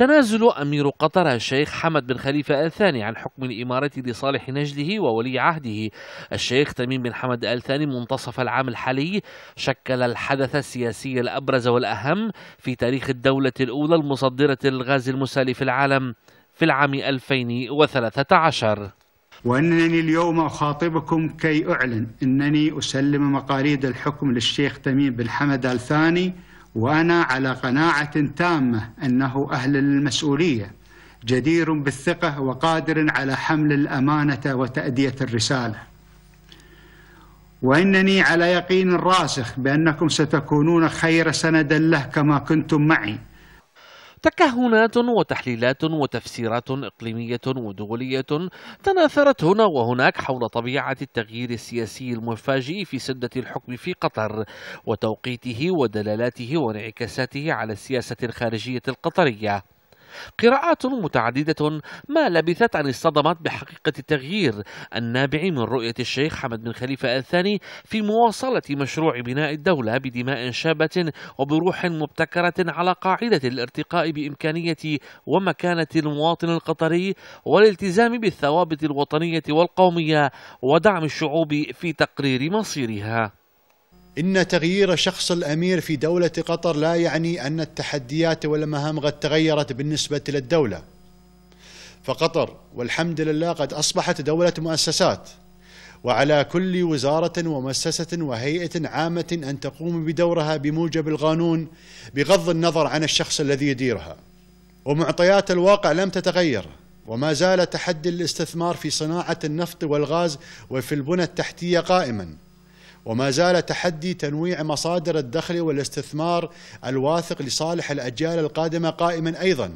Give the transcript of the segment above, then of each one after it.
تنازل أمير قطر الشيخ حمد بن خليفة آل ثاني عن حكم الإمارة لصالح نجده وولي عهده الشيخ تميم بن حمد آل ثاني منتصف العام الحالي شكل الحدث السياسي الأبرز والأهم في تاريخ الدولة الأولى المصدرة للغاز المسال في العالم في العام 2013 وأنني اليوم أخاطبكم كي أعلن أنني أسلم مقاليد الحكم للشيخ تميم بن حمد آل ثاني وأنا على قناعة تامة أنه أهل المسؤولية جدير بالثقة وقادر على حمل الأمانة وتأدية الرسالة وإنني على يقين راسخ بأنكم ستكونون خير سند له كما كنتم معي تكهنات وتحليلات وتفسيرات إقليمية ودولية تناثرت هنا وهناك حول طبيعة التغيير السياسي المفاجئ في سدة الحكم في قطر وتوقيته ودلالاته وانعكاساته على السياسة الخارجية القطرية قراءات متعددة ما لبثت أن اصطدمت بحقيقة التغيير النابع من رؤية الشيخ حمد بن خليفة الثاني في مواصلة مشروع بناء الدولة بدماء شابة وبروح مبتكرة على قاعدة الارتقاء بإمكانية ومكانة المواطن القطري والالتزام بالثوابت الوطنية والقومية ودعم الشعوب في تقرير مصيرها إن تغيير شخص الأمير في دولة قطر لا يعني أن التحديات والمهام قد تغيرت بالنسبة للدولة فقطر والحمد لله قد أصبحت دولة مؤسسات وعلى كل وزارة ومؤسسة وهيئة عامة أن تقوم بدورها بموجب القانون بغض النظر عن الشخص الذي يديرها ومعطيات الواقع لم تتغير وما زال تحدي الاستثمار في صناعة النفط والغاز وفي البنى التحتية قائماً وما زال تحدي تنويع مصادر الدخل والاستثمار الواثق لصالح الأجيال القادمة قائما أيضاً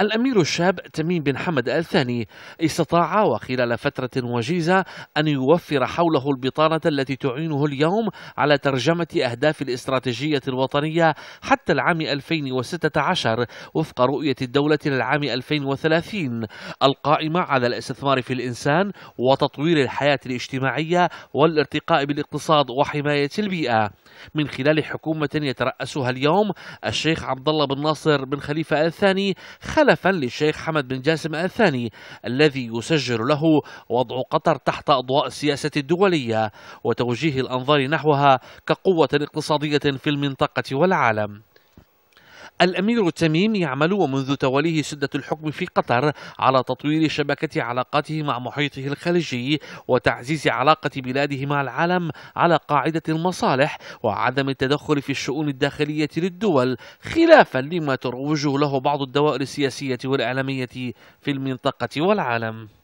الأمير الشاب تميم بن حمد الثاني استطاع وخلال فترة وجيزة أن يوفر حوله البطانة التي تعينه اليوم على ترجمة أهداف الاستراتيجية الوطنية حتى العام 2016 وفق رؤية الدولة للعام 2030 القائمة على الاستثمار في الإنسان وتطوير الحياة الاجتماعية والارتقاء بالاقتصاد وحماية البيئة من خلال حكومة يترأسها اليوم الشيخ عبد الله بن ناصر بن خليفة الثاني خلى خلفا للشيخ حمد بن جاسم الثاني الذي يسجل له وضع قطر تحت أضواء السياسة الدولية وتوجيه الأنظار نحوها كقوة اقتصادية في المنطقة والعالم الأمير تميم يعمل ومنذ توليه سدة الحكم في قطر على تطوير شبكة علاقاته مع محيطه الخليجي وتعزيز علاقة بلاده مع العالم على قاعدة المصالح وعدم التدخل في الشؤون الداخلية للدول خلافا لما تروجه له بعض الدوائر السياسية والإعلامية في المنطقة والعالم